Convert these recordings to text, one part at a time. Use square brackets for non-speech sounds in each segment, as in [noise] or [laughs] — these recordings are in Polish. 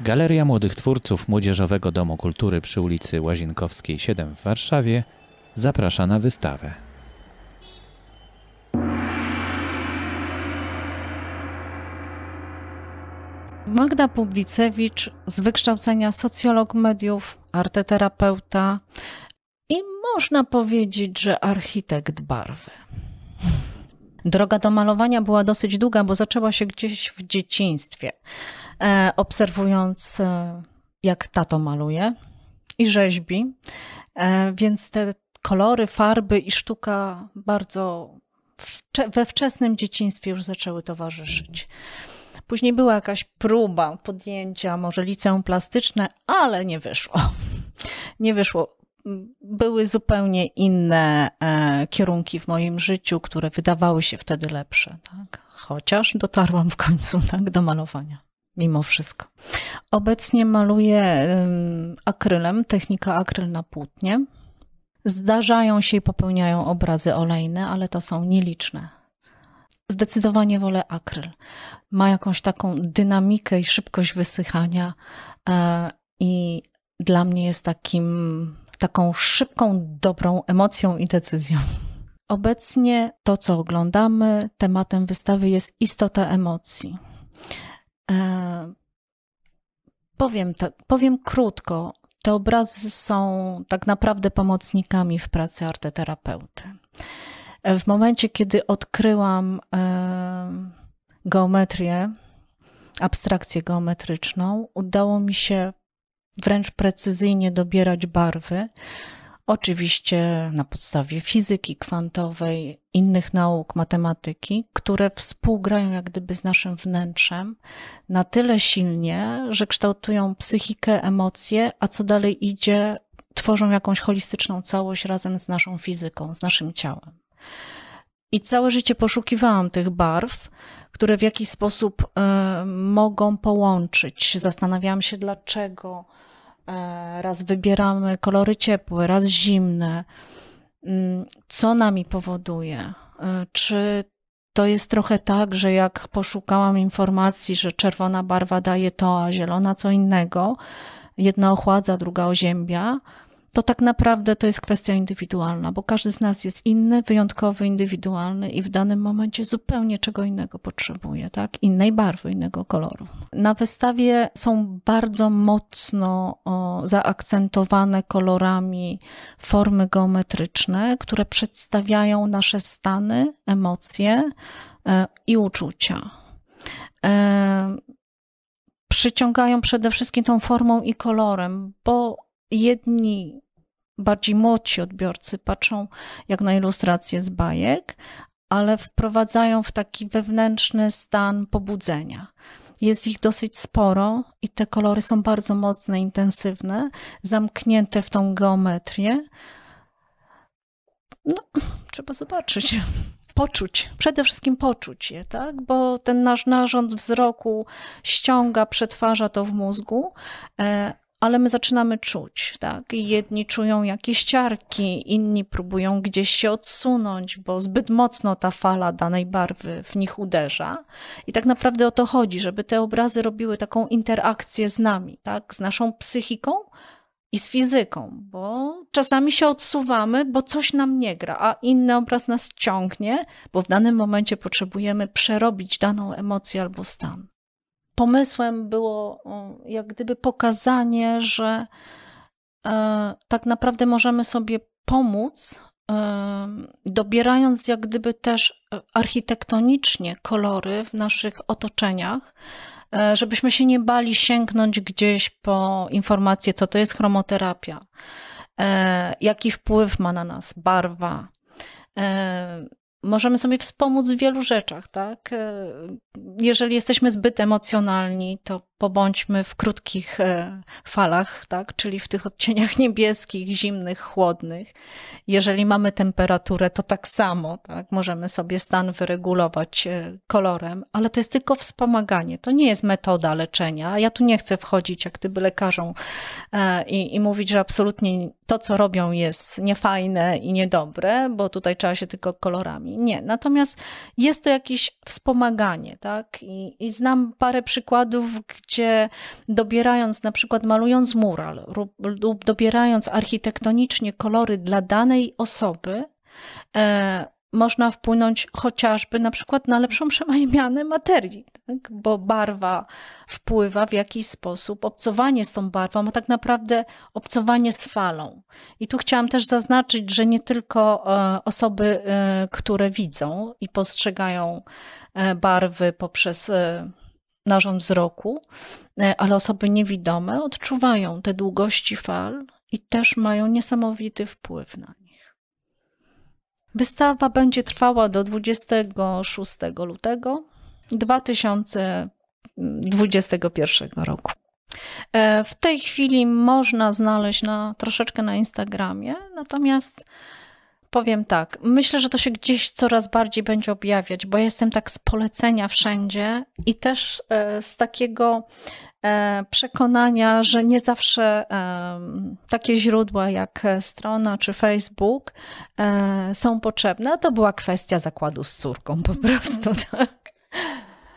Galeria Młodych Twórców Młodzieżowego Domu Kultury przy ulicy Łazienkowskiej 7 w Warszawie zaprasza na wystawę. Magda Publicewicz z wykształcenia socjolog mediów, arteterapeuta i można powiedzieć, że architekt barwy. Droga do malowania była dosyć długa, bo zaczęła się gdzieś w dzieciństwie, e, obserwując e, jak tato maluje i rzeźbi, e, więc te kolory, farby i sztuka bardzo we wczesnym dzieciństwie już zaczęły towarzyszyć. Później była jakaś próba podjęcia może liceum plastyczne, ale nie wyszło. [laughs] Nie wyszło były zupełnie inne e, kierunki w moim życiu, które wydawały się wtedy lepsze. Tak? Chociaż dotarłam w końcu tak, do malowania, mimo wszystko. Obecnie maluję akrylem, technika akryl na płótnie. Zdarzają się i popełniają obrazy olejne, ale to są nieliczne. Zdecydowanie wolę akryl. Ma jakąś taką dynamikę i szybkość wysychania, e, i dla mnie jest takim taką szybką, dobrą emocją i decyzją. Obecnie to, co oglądamy, tematem wystawy jest istota emocji. E, powiem, tak, powiem krótko. Te obrazy są tak naprawdę pomocnikami w pracy arteterapeuty. E, w momencie, kiedy odkryłam e, geometrię, abstrakcję geometryczną, udało mi się wręcz precyzyjnie dobierać barwy. Oczywiście na podstawie fizyki kwantowej, innych nauk, matematyki, które współgrają jak gdyby z naszym wnętrzem na tyle silnie, że kształtują psychikę, emocje, a co dalej idzie, tworzą jakąś holistyczną całość razem z naszą fizyką, z naszym ciałem. I całe życie poszukiwałam tych barw, które w jakiś sposób y, mogą połączyć. Zastanawiałam się, dlaczego E, raz wybieramy kolory ciepłe, raz zimne. Mm, co nami powoduje? E, czy to jest trochę tak, że jak poszukałam informacji, że czerwona barwa daje to, a zielona co innego, jedna ochładza, druga oziębia, to tak naprawdę to jest kwestia indywidualna, bo każdy z nas jest inny, wyjątkowy, indywidualny i w danym momencie zupełnie czego innego potrzebuje, tak? Innej barwy, innego koloru. Na wystawie są bardzo mocno o, zaakcentowane kolorami formy geometryczne, które przedstawiają nasze stany, emocje e, i uczucia. E, przyciągają przede wszystkim tą formą i kolorem, bo jedni bardziej młodsi odbiorcy patrzą jak na ilustracje z bajek, ale wprowadzają w taki wewnętrzny stan pobudzenia. Jest ich dosyć sporo i te kolory są bardzo mocne, intensywne, zamknięte w tą geometrię. No, trzeba zobaczyć. Poczuć, przede wszystkim poczuć je, tak? Bo ten nasz narząd wzroku ściąga, przetwarza to w mózgu, e, ale my zaczynamy czuć, tak? Jedni czują jakieś ciarki, inni próbują gdzieś się odsunąć, bo zbyt mocno ta fala danej barwy w nich uderza. I tak naprawdę o to chodzi, żeby te obrazy robiły taką interakcję z nami, tak? Z naszą psychiką, i z fizyką, bo czasami się odsuwamy, bo coś nam nie gra, a inny obraz nas ciągnie, bo w danym momencie potrzebujemy przerobić daną emocję albo stan pomysłem było jak gdyby pokazanie, że e, tak naprawdę możemy sobie pomóc, e, dobierając jak gdyby też e, architektonicznie kolory w naszych otoczeniach, żebyśmy się nie bali sięgnąć gdzieś po informacje, co to jest chromoterapia, jaki wpływ ma na nas barwa, możemy sobie wspomóc w wielu rzeczach, tak? E, jeżeli jesteśmy zbyt emocjonalni, to pobądźmy w krótkich e, falach, tak? czyli w tych odcieniach [laughs] niebieskich, zimnych, chłodnych. Jeżeli mamy temperaturę, to tak samo, tak? możemy sobie stan wyregulować e, kolorem, ale to jest tylko wspomaganie, to nie jest metoda leczenia. Ja tu nie chcę wchodzić jak gdyby lekarzom e, i, i mówić, że absolutnie to, co robią jest niefajne i niedobre, bo tutaj trzeba się tylko kolorami. Nie, natomiast jest to jakieś wspomaganie, tak? I, i znam parę przykładów, gdzie dobierając, na przykład malując mural lub dobierając architektonicznie kolory dla danej osoby, e, można wpłynąć chociażby na przykład na lepszą [laughs] przemianę materii, tak? bo barwa wpływa w jakiś sposób, obcowanie z tą barwą, a tak naprawdę obcowanie z falą. I tu chciałam też zaznaczyć, że nie tylko e, osoby, e, które widzą i postrzegają e, barwy poprzez narząd wzroku, e, ale osoby niewidome odczuwają te długości fal i też mają niesamowity wpływ na nich. Wystawa będzie trwała do 26 lutego 2021 roku. E, w tej chwili można znaleźć na, troszeczkę na Instagramie, natomiast Powiem tak, myślę, że to się gdzieś coraz bardziej będzie objawiać, bo jestem tak z polecenia wszędzie i też e, z takiego e, przekonania, że nie zawsze e, takie źródła jak strona czy Facebook są potrzebne. to była kwestia zakładu z córką po mhm. prostu, [laughs] tak?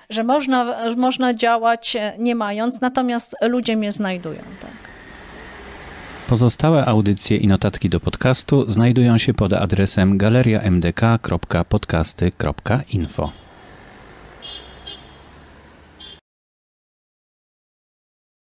Że można, można działać nie mając, natomiast ludzie mnie znajdują, tak. Pozostałe audycje i notatki do podcastu znajdują się pod adresem galeriamdk.podcasty.info.